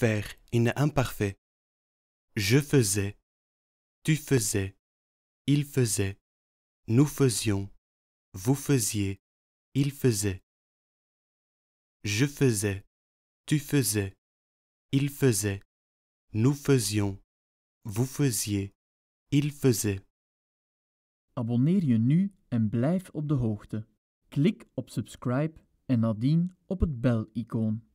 faire in imparfait. Je faisais, tu faisais, il faisait, nous faisions, vous faisiez, il faisait. Je faisais, tu faisais, il faisait, nous faisions, vous faisiez, il faisait. abonnez je nu en blijf op de hoogte. Klik op subscribe en nadien op het bel-icoon.